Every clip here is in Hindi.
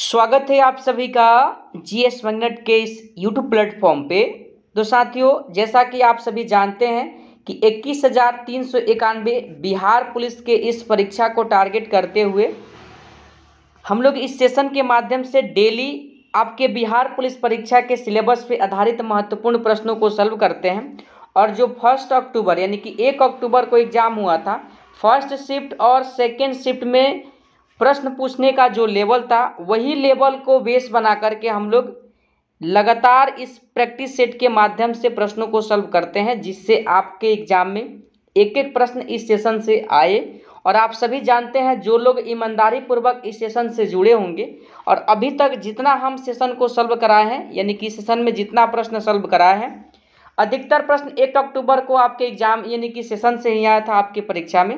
स्वागत है आप सभी का जी एस मैग्नेट के इस यूट्यूब प्लेटफॉर्म पे तो साथियों जैसा कि आप सभी जानते हैं कि इक्कीस हज़ार तीन सौ इक्यानवे बिहार पुलिस के इस परीक्षा को टारगेट करते हुए हम लोग इस सेशन के माध्यम से डेली आपके बिहार पुलिस परीक्षा के सिलेबस पे आधारित महत्वपूर्ण प्रश्नों को सॉल्व करते हैं और जो फर्स्ट अक्टूबर यानी कि एक अक्टूबर को एग्ज़ाम हुआ था फर्स्ट शिफ्ट और सेकेंड शिफ्ट में प्रश्न पूछने का जो लेवल था वही लेवल को बेस बना करके हम लोग लगातार इस प्रैक्टिस सेट के माध्यम से प्रश्नों को सॉल्व करते हैं जिससे आपके एग्जाम में एक एक प्रश्न इस सेशन से आए और आप सभी जानते हैं जो लोग ईमानदारी पूर्वक इस सेशन से जुड़े होंगे और अभी तक जितना हम सेशन को सॉल्व कराए हैं यानी कि सेशन में जितना प्रश्न सॉल्व कराए हैं अधिकतर प्रश्न एक अक्टूबर को आपके एग्जाम यानी कि सेशन से ही आया था आपकी परीक्षा में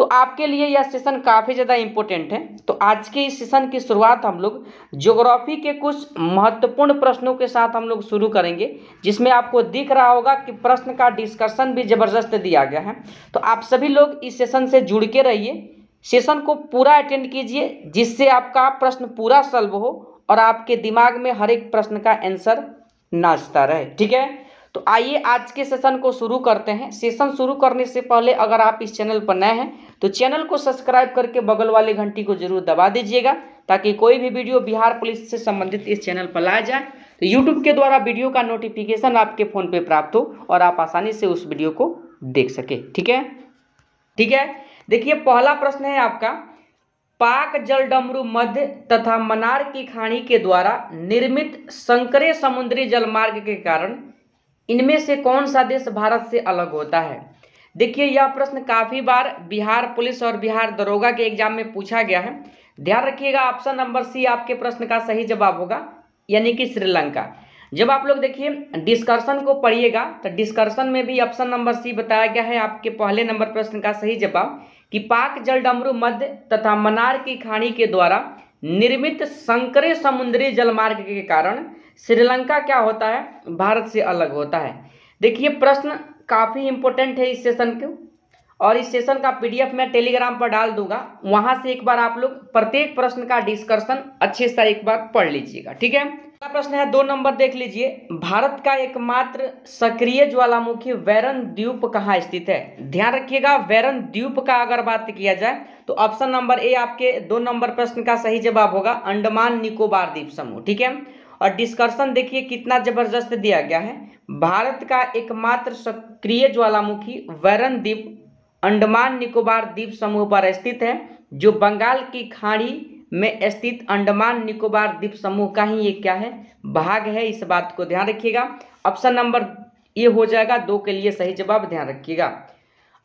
तो आपके लिए यह सेशन काफ़ी ज़्यादा इम्पोर्टेंट है तो आज के इस सेशन की शुरुआत हम लोग ज्योग्राफी के कुछ महत्वपूर्ण प्रश्नों के साथ हम लोग शुरू करेंगे जिसमें आपको दिख रहा होगा कि प्रश्न का डिस्कशन भी ज़बरदस्त दिया गया है तो आप सभी लोग इस सेशन से जुड़ के रहिए सेशन को पूरा अटेंड कीजिए जिससे आपका प्रश्न पूरा सल्व हो और आपके दिमाग में हर एक प्रश्न का आंसर नाचता रहे ठीक है तो आइए आज के सेशन को शुरू करते हैं सेशन शुरू करने से पहले अगर आप इस चैनल पर नए हैं तो चैनल को सब्सक्राइब करके बगल वाले घंटी को जरूर दबा दीजिएगा ताकि कोई भी वीडियो बिहार पुलिस से संबंधित इस चैनल पर लाया जाए तो यूट्यूब के द्वारा वीडियो का नोटिफिकेशन आपके फ़ोन पर प्राप्त हो और आप आसानी से उस वीडियो को देख सके ठीक है ठीक है देखिए पहला प्रश्न है आपका पाक जल डमरू मध्य तथा मनार की खाणी के द्वारा निर्मित संकरे समुद्री जलमार्ग के कारण इनमें से कौन सा देश भारत से अलग होता है देखिए यह प्रश्न काफ़ी बार बिहार पुलिस और बिहार दरोगा के एग्जाम में पूछा गया है ध्यान रखिएगा ऑप्शन नंबर सी आपके प्रश्न का सही जवाब होगा यानी कि श्रीलंका जब आप लोग देखिए डिस्कर्सन को पढ़िएगा तो डिस्कर्सन में भी ऑप्शन नंबर सी बताया गया है आपके पहले नंबर प्रश्न का सही जवाब कि पाक जल डमरू मध्य तथा मनार की खाणी के द्वारा निर्मित संकरे समुद्री जलमार्ग के कारण श्रीलंका क्या होता है भारत से अलग होता है देखिए प्रश्न काफ़ी इंपोर्टेंट है इस सेशन के और इस सेशन का पीडीएफ मैं टेलीग्राम पर डाल दूंगा वहां से एक बार आप लोग प्रत्येक प्रश्न का डिस्कशन अच्छे से एक बार पढ़ लीजिएगा ठीक है अगला प्रश्न है दो नंबर देख लीजिए भारत का एकमात्र सक्रिय ज्वालामुखी वैरन द्वीप कहाँ स्थित है ध्यान रखिएगा वैरन द्वीप का अगर बात किया जाए तो ऑप्शन नंबर ए आपके दो नंबर प्रश्न का सही जवाब होगा अंडमान निकोबार द्वीप समूह ठीक है और डिस्कशन देखिए कितना जबरदस्त दिया गया है भारत का एकमात्र सक्रिय ज्वालामुखी वैरन द्वीप अंडमान निकोबार द्वीप समूह पर स्थित है जो बंगाल की खाड़ी में स्थित अंडमान निकोबार द्वीप समूह का ही ये क्या है भाग है इस बात को ध्यान रखिएगा ऑप्शन नंबर ये हो जाएगा दो के लिए सही जवाब ध्यान रखिएगा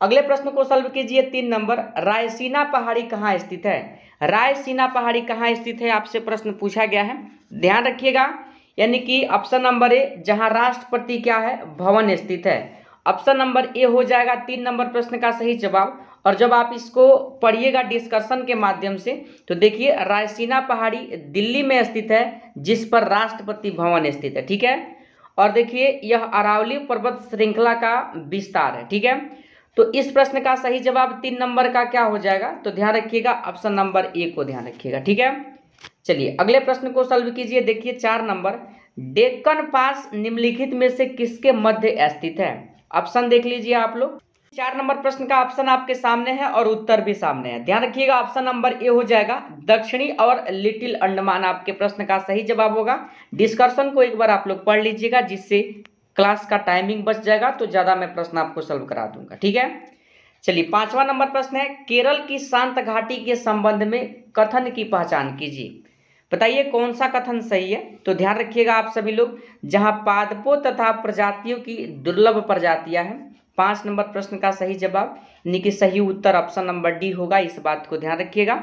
अगले प्रश्न को सॉल्व कीजिए तीन नंबर रायसीना पहाड़ी कहाँ स्थित है रायसीना पहाड़ी कहाँ स्थित है आपसे प्रश्न पूछा गया है ध्यान रखिएगा यानी कि ऑप्शन नंबर ए जहाँ राष्ट्रपति क्या है भवन स्थित है ऑप्शन नंबर ए हो जाएगा तीन नंबर प्रश्न का सही जवाब और जब आप इसको पढ़िएगा डिस्कशन के माध्यम से तो देखिए रायसीना पहाड़ी दिल्ली में स्थित है जिस पर राष्ट्रपति भवन स्थित है ठीक है और देखिए यह अरावली पर्वत श्रृंखला का विस्तार है ठीक है तो इस प्रश्न का सही जवाब तीन नंबर का क्या हो जाएगा तो ध्यान रखिएगा ऑप्शन नंबर ए को ध्यान रखिएगा ठीक है चलिए अगले प्रश्न को सॉल्व कीजिए देखिए चार नंबर डेक्कन पास निम्नलिखित में से किसके मध्य स्थित है ऑप्शन देख लीजिए आप लोग चार नंबर प्रश्न का ऑप्शन आपके सामने है और उत्तर भी सामने है ध्यान रखिएगा ऑप्शन नंबर ए हो जाएगा दक्षिणी और लिटिल अंडमान आपके प्रश्न का सही जवाब होगा डिस्कशन को एक बार आप लोग पढ़ लीजिएगा जिससे क्लास का टाइमिंग बच जाएगा तो ज़्यादा मैं प्रश्न आपको सॉल्व करा दूंगा ठीक है चलिए पांचवा नंबर प्रश्न है केरल की शांत घाटी के संबंध में कथन की पहचान कीजिए बताइए कौन सा कथन सही है तो ध्यान रखिएगा आप सभी लोग जहाँ पादपों तथा प्रजातियों की दुर्लभ प्रजातियां हैं पांच नंबर प्रश्न का सही जवाब यानी कि सही उत्तर ऑप्शन नंबर डी होगा इस बात को ध्यान रखिएगा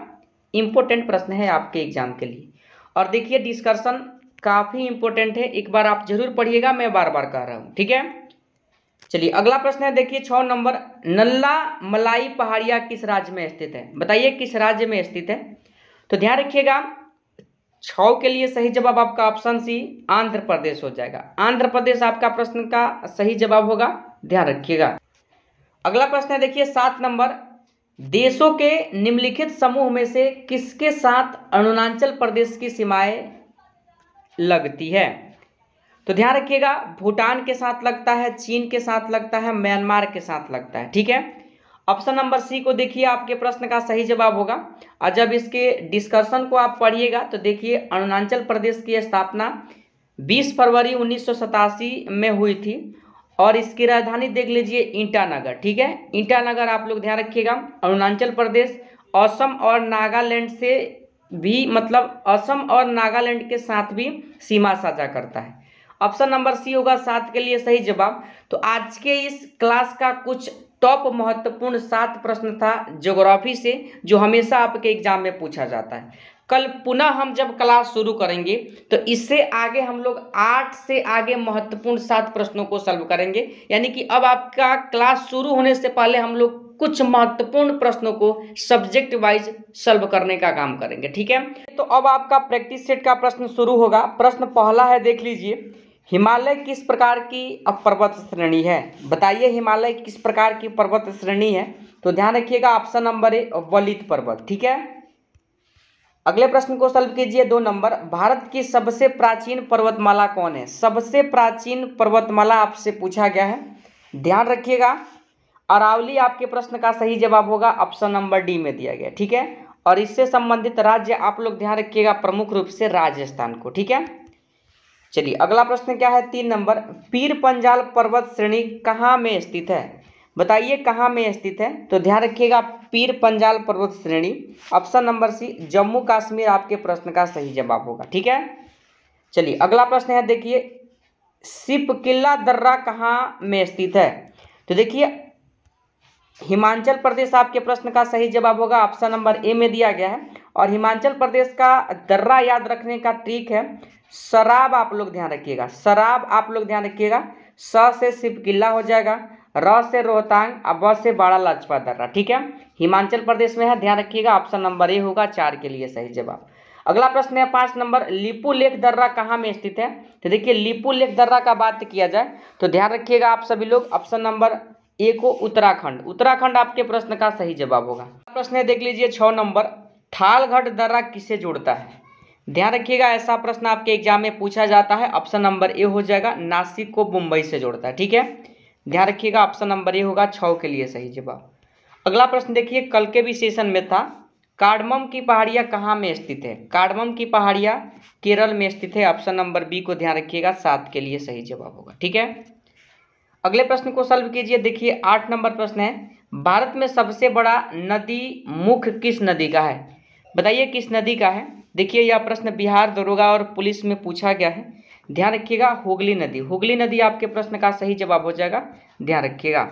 इंपॉर्टेंट प्रश्न है आपके एग्जाम के लिए और देखिए डिस्कशन काफ़ी इंपॉर्टेंट है एक बार आप जरूर पढ़िएगा मैं बार बार कह रहा हूँ ठीक है चलिए अगला प्रश्न है देखिए छः नंबर नल्ला मलाई पहाड़िया किस राज्य में स्थित है बताइए किस राज्य में स्थित है तो ध्यान रखिएगा छ के लिए सही जवाब आपका ऑप्शन सी आंध्र प्रदेश हो जाएगा आंध्र प्रदेश आपका प्रश्न का सही जवाब होगा ध्यान रखिएगा अगला प्रश्न है देखिए सात नंबर देशों के निम्नलिखित समूह में से किसके साथ अरुणाचल प्रदेश की सीमाएं लगती है तो ध्यान रखिएगा भूटान के साथ लगता है चीन के साथ लगता है म्यांमार के साथ लगता है ठीक है ऑप्शन नंबर सी को देखिए आपके प्रश्न का सही जवाब होगा और जब इसके डिस्कशन को आप पढ़िएगा तो देखिए अरुणाचल प्रदेश की स्थापना 20 फरवरी उन्नीस में हुई थी और इसकी राजधानी देख लीजिए ईटानगर ठीक है ईटानगर आप लोग ध्यान रखिएगा अरुणाचल प्रदेश असम और नागालैंड से भी मतलब असम और नागालैंड के साथ भी सीमा साझा करता है ऑप्शन नंबर सी होगा सात के लिए सही जवाब तो आज के इस क्लास का कुछ टॉप महत्वपूर्ण सात प्रश्न था ज्योग्राफी से जो हमेशा आपके एग्जाम में पूछा जाता है कल पुनः हम जब क्लास शुरू करेंगे तो इससे आगे हम लोग आठ से आगे महत्वपूर्ण सात प्रश्नों को सॉल्व करेंगे यानी कि अब आपका क्लास शुरू होने से पहले हम लोग कुछ महत्वपूर्ण प्रश्नों को सब्जेक्ट वाइज सॉल्व करने का काम करेंगे ठीक है तो अब आपका प्रैक्टिस सेट का प्रश्न शुरू होगा प्रश्न पहला है देख लीजिए हिमालय किस प्रकार की अब पर्वत श्रेणी है बताइए हिमालय किस प्रकार की पर्वत श्रेणी है तो ध्यान रखिएगा ऑप्शन नंबर ए वलित पर्वत ठीक है अगले प्रश्न को सॉल्व कीजिए दो नंबर भारत की सबसे प्राचीन पर्वतमाला कौन है सबसे प्राचीन पर्वतमाला आपसे पूछा गया है ध्यान रखिएगा अरावली आपके प्रश्न का सही जवाब होगा ऑप्शन नंबर डी में दिया गया ठीक है और इससे संबंधित राज्य आप लोग ध्यान रखिएगा प्रमुख रूप से राजस्थान को ठीक है चलिए अगला प्रश्न क्या है तीन नंबर पीर पंजाल पर्वत श्रेणी कहाँ में स्थित है बताइए कहाँ में स्थित है तो ध्यान रखिएगा पीर पंजाल पर्वत श्रेणी option number C Jammu Kashmir आपके प्रश्न का सही जवाब होगा ठीक है चलिए अगला प्रश्न है देखिए सिप किला दर्रा कहाँ में स्थित है तो देखिए हिमाचल प्रदेश आपके प्रश्न का सही जवाब होगा ऑप्शन नंबर ए में दिया गया है और हिमाचल प्रदेश का दर्रा याद रखने का ट्रिक है शराब आप लोग ध्यान रखिएगा शराब आप लोग ध्यान रखिएगा स से शिव किला हो जाएगा र से रोहतांग अब से बड़ा लाजपा दर्रा ठीक है हिमाचल प्रदेश में है ध्यान रखिएगा ऑप्शन नंबर ए होगा चार के लिए सही जवाब अगला प्रश्न है पांच नंबर लिपू लेख दर्रा कहाँ में स्थित है तो देखिए लिपू लेख दर्रा का बात किया जाए तो ध्यान रखिएगा आप सभी लोग ऑप्शन नंबर ए को उत्तराखंड उत्तराखंड आपके प्रश्न का सही जवाब होगा प्रश्न है देख लीजिए छ नंबर थालघट दर्रा किसे जोड़ता है ध्यान रखिएगा ऐसा प्रश्न आपके एग्जाम में पूछा जाता है ऑप्शन नंबर ए हो जाएगा नासिक को मुंबई से जोड़ता है ठीक है ध्यान रखिएगा ऑप्शन नंबर ए होगा छः के लिए सही जवाब अगला प्रश्न देखिए कल के भी सेशन में था कार्डमम की पहाड़ियाँ कहाँ में स्थित है कार्डमम की पहाड़ियाँ केरल में स्थित है ऑप्शन नंबर बी को ध्यान रखिएगा सात के लिए सही जवाब होगा ठीक है अगले प्रश्न को सॉल्व कीजिए देखिए आठ नंबर प्रश्न है भारत में सबसे बड़ा नदी मुख किस नदी का है बताइए किस नदी का है देखिए यह प्रश्न बिहार दरोगा और पुलिस में पूछा गया है ध्यान रखिएगा हुगली नदी हुगली नदी आपके प्रश्न का सही जवाब हो जाएगा ध्यान रखिएगा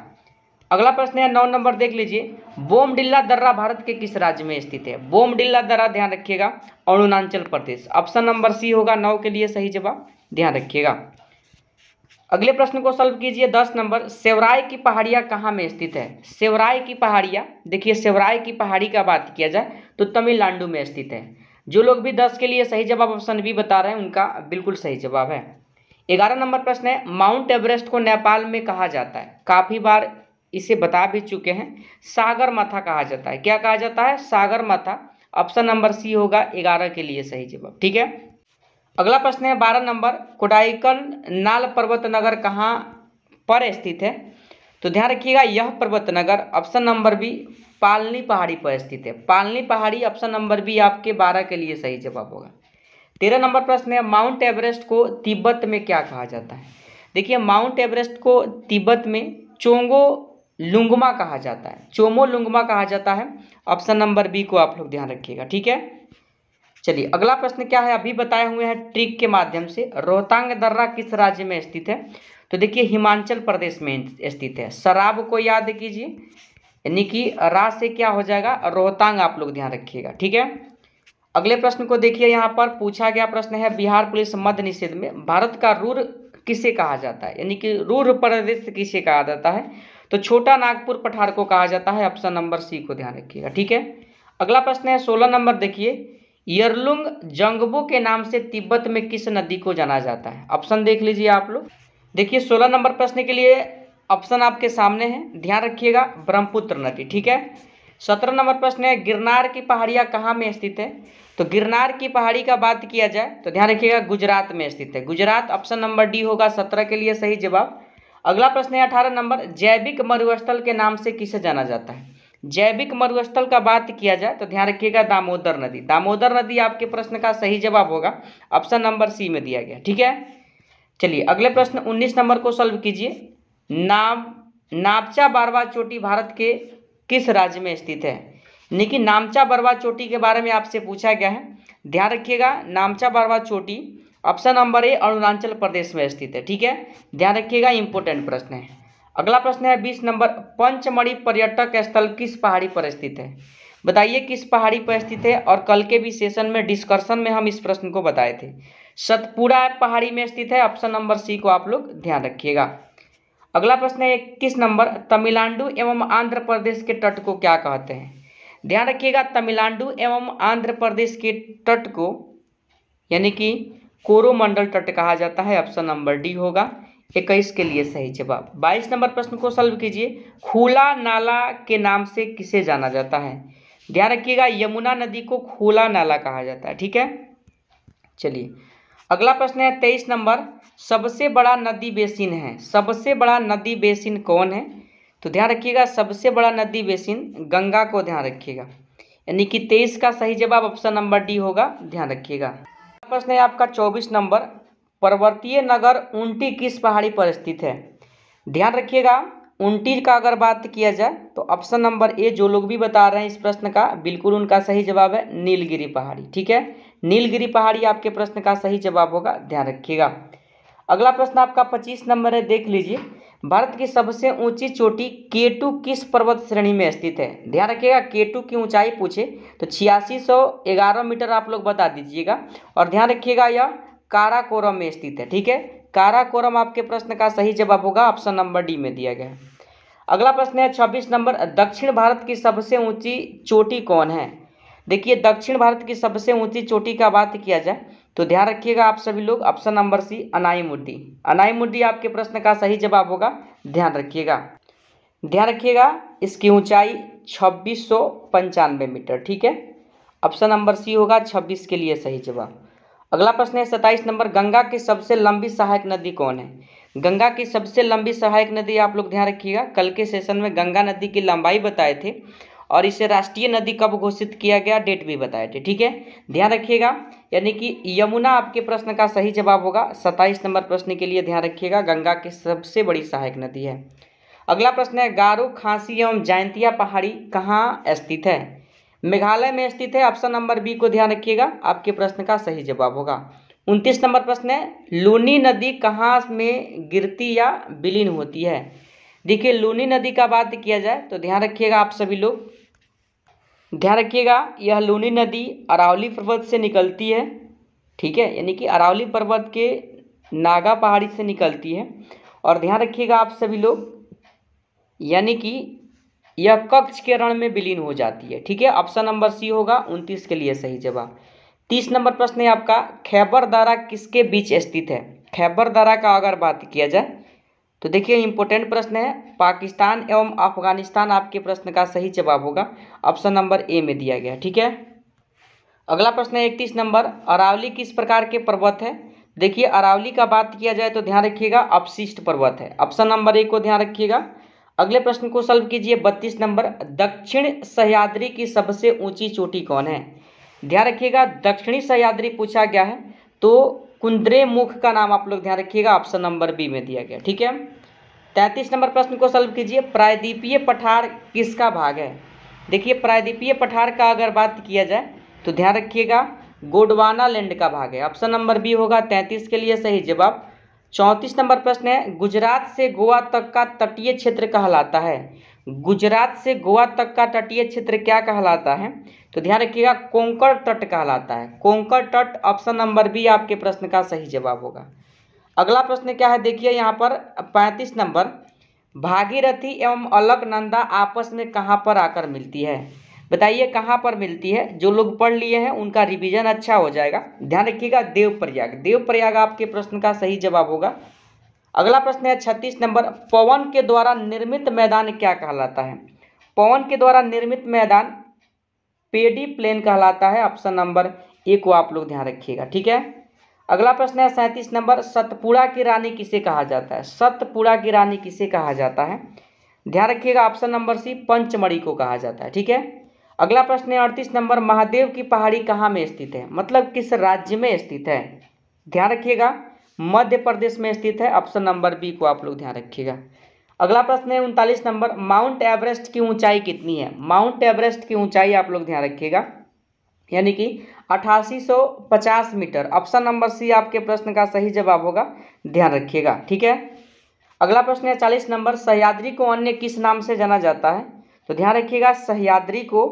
अगला प्रश्न है नौ नंबर देख लीजिए बोमडिल्ला दर्रा भारत के किस राज्य में स्थित है बोमडिल्ला दर्रा ध्यान रखिएगा Arunachal Pradesh option number C होगा नौ के लिए सही जवाब ध्यान रखिएगा अगले प्रश्न को सॉल्व कीजिए दस नंबर सेवराय की पहाड़ियाँ कहाँ में स्थित है सेवराय की पहाड़ियाँ देखिए सेवराय की पहाड़ी का बात किया जाए तो तमिलनाडु में स्थित है जो लोग भी दस के लिए सही जवाब ऑप्शन बी बता रहे हैं उनका बिल्कुल सही जवाब है ग्यारह नंबर प्रश्न है माउंट एवरेस्ट को नेपाल में कहा जाता है काफ़ी बार इसे बता भी चुके हैं सागर माथा कहा जाता है क्या कहा जाता है सागर माथा ऑप्शन नंबर सी होगा ग्यारह के लिए सही जवाब ठीक है अगला प्रश्न है बारह नंबर कोडाइकन नाल पर्वत नगर कहाँ पर स्थित है तो ध्यान रखिएगा यह पर्वत नगर ऑप्शन नंबर बी पालनी पहाड़ी पर स्थित है पालनी पहाड़ी ऑप्शन नंबर बी आपके बारह के लिए सही जवाब होगा तेरह नंबर प्रश्न है माउंट एवरेस्ट को तिब्बत में क्या कहा जाता है देखिए माउंट एवरेस्ट को तिब्बत में चोंगो लुंगमा कहा जाता है चोमो लुंगमा कहा जाता है ऑप्शन नंबर बी को आप लोग ध्यान रखिएगा ठीक है चलिए अगला प्रश्न क्या है अभी बताए हुए हैं ट्रिक के माध्यम से रोहतांग दर्रा किस राज्य में स्थित है तो देखिए हिमाचल प्रदेश में स्थित है शराब को याद कीजिए यानी कि रा से क्या हो जाएगा रोहतांग आप लोग ध्यान रखिएगा ठीक है अगले प्रश्न को देखिए यहाँ पर पूछा गया प्रश्न है बिहार पुलिस मध्य निषेध में भारत का रूर किसे कहा जाता है यानी कि रूर प्रदेश किसे कहा जाता है तो छोटा नागपुर पठार को कहा जाता है ऑप्शन नंबर सी को ध्यान रखिएगा ठीक है अगला प्रश्न है सोलह नंबर देखिए यरलुंग जंगबो के नाम से तिब्बत में किस नदी को जाना जाता है ऑप्शन देख लीजिए आप लोग देखिए सोलह नंबर प्रश्न के लिए ऑप्शन आपके सामने है ध्यान रखिएगा ब्रह्मपुत्र नदी ठीक है सत्रह नंबर प्रश्न है गिरनार की पहाड़ियाँ कहाँ में स्थित है तो गिरनार की पहाड़ी का बात किया जाए तो ध्यान रखिएगा गुजरात में स्थित है गुजरात ऑप्शन नंबर डी होगा सत्रह के लिए सही जवाब अगला प्रश्न है अठारह नंबर जैविक मरुस्थल के नाम से किसे जाना जाता है जैविक मरुस्थल का बात किया जाए तो ध्यान रखिएगा दामोदर नदी दामोदर नदी आपके प्रश्न का सही जवाब होगा ऑप्शन नंबर सी में दिया गया ठीक है चलिए अगले प्रश्न उन्नीस नंबर को सॉल्व कीजिए नाम नापचा बारवा चोटी भारत के किस राज्य में स्थित है कि नामचा बरवा चोटी के बारे में आपसे पूछा गया है ध्यान रखिएगा नामचा बरवा चोटी option number A Arunachal Pradesh में स्थित है ठीक है ध्यान रखिएगा इंपॉर्टेंट प्रश्न है अगला प्रश्न है बीस नंबर पंचमढ़ी पर्यटक स्थल किस पहाड़ी पर स्थित है बताइए किस पहाड़ी पर स्थित है और कल के भी सेशन में डिस्कशन में हम इस प्रश्न को बताए थे सतपुरा पहाड़ी में स्थित है ऑप्शन नंबर सी को आप लोग ध्यान रखिएगा अगला प्रश्न है इक्कीस नंबर तमिलनाडु एवं आंध्र प्रदेश के तट को क्या कहते हैं ध्यान रखिएगा तमिलनाडु एवं आंध्र प्रदेश के तट को यानी कि कोरोमंडल तट कहा जाता है ऑप्शन नंबर डी होगा इक्कीस के लिए सही जवाब बाईस नंबर प्रश्न को सॉल्व कीजिए खुला नाला के नाम से किसे जाना जाता है ध्यान रखिएगा यमुना नदी को खुला नाला कहा जाता है ठीक है चलिए अगला प्रश्न है तेईस नंबर सबसे बड़ा नदी बेसिन है सबसे बड़ा नदी बेसिन कौन है तो ध्यान रखिएगा सबसे बड़ा नदी बेसिन गंगा को ध्यान रखिएगा यानी कि तेईस का सही जवाब ऑप्शन नंबर डी होगा ध्यान रखिएगा प्रश्न है आपका चौबीस नंबर पर्वतीय नगर उन्टी किस पहाड़ी पर स्थित है ध्यान रखिएगा उन्टी का अगर बात किया जाए तो ऑप्शन नंबर ए जो लोग भी बता रहे हैं इस प्रश्न का बिल्कुल उनका सही जवाब है नीलगिरी पहाड़ी ठीक है नीलगिरी पहाड़ी आपके प्रश्न का सही जवाब होगा ध्यान रखिएगा अगला प्रश्न आपका पच्चीस नंबर है देख लीजिए भारत की सबसे ऊंची चोटी केटू किस पर्वत श्रेणी में स्थित है ध्यान रखिएगा केटू की ऊंचाई पूछे तो छियासी सौ ग्यारह मीटर आप लोग बता दीजिएगा और ध्यान रखिएगा यह काराकोरम में स्थित है ठीक है काराकोरम आपके प्रश्न का सही जवाब होगा ऑप्शन नंबर डी में दिया गया है अगला प्रश्न है छब्बीस नंबर दक्षिण भारत की सबसे ऊंची चोटी कौन है देखिए दक्षिण भारत की सबसे ऊंची चोटी का बात किया जाए तो ध्यान रखिएगा आप सभी लोग ऑप्शन नंबर सी अनाई मुर्दी आपके प्रश्न का सही जवाब होगा ध्यान रखिएगा ध्यान रखिएगा इसकी ऊंचाई छब्बीस मीटर ठीक है ऑप्शन नंबर सी होगा छब्बीस के लिए सही जवाब अगला प्रश्न है सत्ताईस नंबर गंगा की सबसे लंबी सहायक नदी कौन है गंगा की सबसे लंबी सहायक नदी आप लोग ध्यान रखिएगा कल के सेशन में गंगा नदी की लंबाई बताए थे और इसे राष्ट्रीय नदी कब घोषित किया गया डेट भी बताए थे ठीक है ध्यान रखिएगा यानी कि यमुना आपके प्रश्न का सही जवाब होगा सत्ताईस नंबर प्रश्न के लिए ध्यान रखिएगा गंगा की सबसे बड़ी सहायक नदी है अगला प्रश्न है गारो खांसी एवं जयंतिया पहाड़ी कहाँ स्थित है मेघालय में स्थित है ऑप्शन नंबर बी को ध्यान रखिएगा आपके प्रश्न का सही जवाब होगा उनतीस नंबर प्रश्न है लूनी नदी कहाँ में गिरती या विलीन होती है देखिए लूनी नदी का बात किया जाए तो ध्यान रखिएगा आप सभी लोग ध्यान रखिएगा यह लूनी नदी अरावली पर्वत से निकलती है ठीक है यानी कि अरावली पर्वत के नागा पहाड़ी से निकलती है और ध्यान रखिएगा आप सभी लोग यानी कि यह कक्ष के रण में विलीन हो जाती है ठीक है ऑप्शन नंबर सी होगा उनतीस के लिए सही जवाब तीस नंबर प्रश्न है आपका खैबर दारा किसके बीच स्थित है खैबर दारा का अगर बात किया जाए तो देखिए इंपॉर्टेंट प्रश्न है पाकिस्तान एवं अफगानिस्तान आपके प्रश्न का सही जवाब होगा ऑप्शन नंबर ए में दिया गया ठीक है अगला प्रश्न है इकतीस नंबर अरावली किस प्रकार के पर्वत है देखिए अरावली का बात किया जाए तो ध्यान रखिएगा अपशिष्ट पर्वत है ऑप्शन नंबर ए को ध्यान रखिएगा अगले प्रश्न को सॉल्व कीजिए बत्तीस नंबर दक्षिण सह्याद्री की सबसे ऊंची चोटी कौन है ध्यान रखिएगा दक्षिणी सह्याद्री पूछा गया है तो कुंद्रे मुख का नाम आप लोग ध्यान रखिएगा ऑप्शन नंबर बी में दिया गया ठीक है तैंतीस नंबर प्रश्न को सॉल्व कीजिए प्रायद्वीपीय पठार किसका भाग है देखिए प्रायद्वीपीय पठार का अगर बात किया जाए तो ध्यान रखिएगा गोडवाना लैंड का भाग है ऑप्शन नंबर बी होगा तैंतीस के लिए सही जवाब चौंतीस नंबर प्रश्न है गुजरात से गोवा तक का तटीय क्षेत्र कहलाता है गुजरात से गोवा तक का तटीय क्षेत्र क्या कहलाता है तो ध्यान रखिएगा कोंकण तट कहलाता है कोंकण तट ऑप्शन नंबर बी आपके प्रश्न का सही जवाब होगा अगला प्रश्न क्या है देखिए यहाँ पर पैंतीस नंबर भागीरथी एवं अलकनंदा आपस में कहाँ पर आकर मिलती है बताइए कहाँ पर मिलती है जो लोग पढ़ लिए हैं उनका रिवीजन अच्छा हो जाएगा ध्यान रखिएगा देवप्रयाग देवप्रयाग आपके प्रश्न का सही जवाब होगा अगला प्रश्न है छत्तीस नंबर पवन के द्वारा निर्मित मैदान क्या कहलाता है पवन के द्वारा निर्मित मैदान पेडी प्लेन कहलाता है ऑप्शन नंबर ए को आप लोग ध्यान रखिएगा ठीक है अगला प्रश्न है सैंतीस नंबर सतपुड़ा की रानी किसे कहा जाता है सतपुड़ा की रानी किसे कहा जाता है ध्यान रखिएगा ऑप्शन नंबर सी पंचमढ़ी को कहा जाता है ठीक है अगला प्रश्न है अड़तीस नंबर महादेव की पहाड़ी कहाँ में स्थित है मतलब किस राज्य में स्थित है ध्यान रखिएगा मध्य प्रदेश में स्थित है ऑप्शन नंबर बी को आप लोग ध्यान रखिएगा अगला प्रश्न है उनतालीस नंबर माउंट एवरेस्ट की ऊंचाई कितनी है माउंट एवरेस्ट की ऊंचाई आप लोग ध्यान रखिएगा यानी कि अठासी मीटर ऑप्शन नंबर सी आपके प्रश्न का सही जवाब होगा ध्यान रखिएगा ठीक है अगला प्रश्न है चालीस नंबर सह्याद्री को अन्य किस नाम से जाना जाता है तो ध्यान रखिएगा सह्याद्री को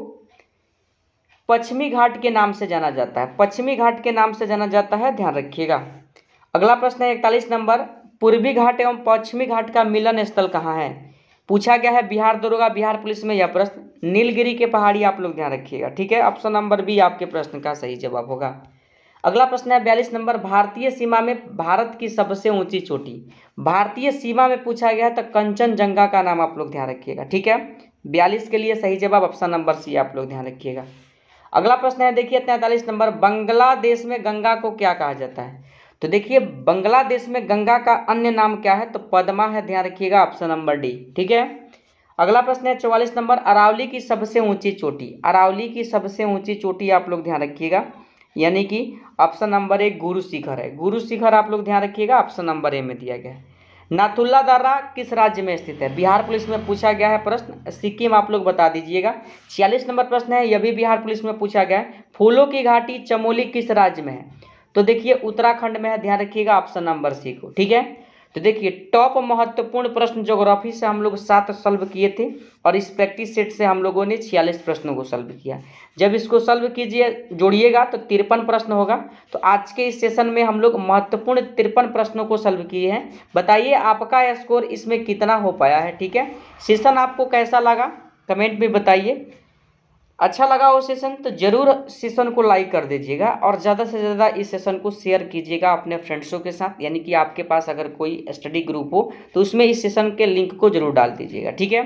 पश्चिमी घाट के नाम से जाना जाता है पश्चिमी घाट के नाम से जाना जाता है ध्यान रखिएगा अगला प्रश्न है इकतालीस नंबर पूर्वी घाट एवं पश्चिमी घाट का मिलन स्थल कहाँ है पूछा गया है बिहार दरोगा बिहार पुलिस में यह प्रश्न नीलगिरी के पहाड़ी आप लोग ध्यान रखिएगा ठीक है ऑप्शन नंबर बी आपके प्रश्न का सही जवाब होगा अगला प्रश्न है बयालीस नंबर भारतीय सीमा में भारत की सबसे ऊंची चोटी भारतीय सीमा में पूछा गया है तो कंचनजंगा का नाम आप लोग ध्यान रखिएगा ठीक है बयालीस के लिए सही जवाब ऑप्शन नंबर सी आप लोग ध्यान रखिएगा अगला प्रश्न है देखिए तैंतालीस नंबर बांग्लादेश में गंगा को क्या कहा जाता है तो देखिए बांग्लादेश में गंगा का अन्य नाम क्या है तो पदमा है ध्यान रखिएगा ऑप्शन नंबर डी ठीक है अगला प्रश्न है चौवालीस नंबर अरावली की सबसे ऊंची चोटी अरावली की सबसे ऊंची चोटी आप लोग ध्यान रखिएगा यानी कि ऑप्शन नंबर एक गुरु शिखर है गुरु शिखर आप लोग ध्यान रखिएगा ऑप्शन नंबर ए में दिया गया है नाथुल्ला दर्रा किस राज्य में स्थित है बिहार पुलिस में पूछा गया है प्रश्न सिक्किम आप लोग बता दीजिएगा छियालीस नंबर प्रश्न है यह भी बिहार पुलिस में पूछा गया है फूलों की घाटी चमोली किस राज्य में है तो देखिए उत्तराखंड में है ध्यान रखिएगा ऑप्शन नंबर सी को ठीक है तो देखिए टॉप महत्वपूर्ण प्रश्न जोग्राफी से हम लोग सात सॉल्व किए थे और इस प्रैक्टिस सेट से हम लोगों ने छियालीस प्रश्नों को सॉल्व किया जब इसको सॉल्व कीजिए जोड़िएगा तो तिरपन प्रश्न होगा तो आज के इस सेशन में हम लोग महत्वपूर्ण तिरपन प्रश्नों को सॉल्व किए हैं बताइए आपका स्कोर इसमें कितना हो पाया है ठीक है सेशन आपको कैसा लगा कमेंट में बताइए अच्छा लगा वो सेशन तो ज़रूर सेशन को लाइक कर दीजिएगा और ज़्यादा से ज़्यादा इस सेशन को शेयर कीजिएगा अपने फ्रेंड्सों के साथ यानी कि आपके पास अगर कोई स्टडी ग्रुप हो तो उसमें इस सेशन के लिंक को जरूर डाल दीजिएगा ठीक है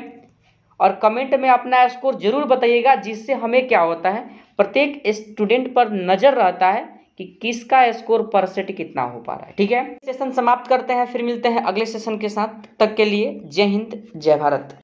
और कमेंट में अपना स्कोर जरूर बताइएगा जिससे हमें क्या होता है प्रत्येक स्टूडेंट पर नज़र रहता है कि किसका स्कोर परसेंट कितना हो पा रहा है ठीक है सेशन समाप्त करते हैं फिर मिलते हैं अगले सेशन के साथ तक के लिए जय हिंद जय भारत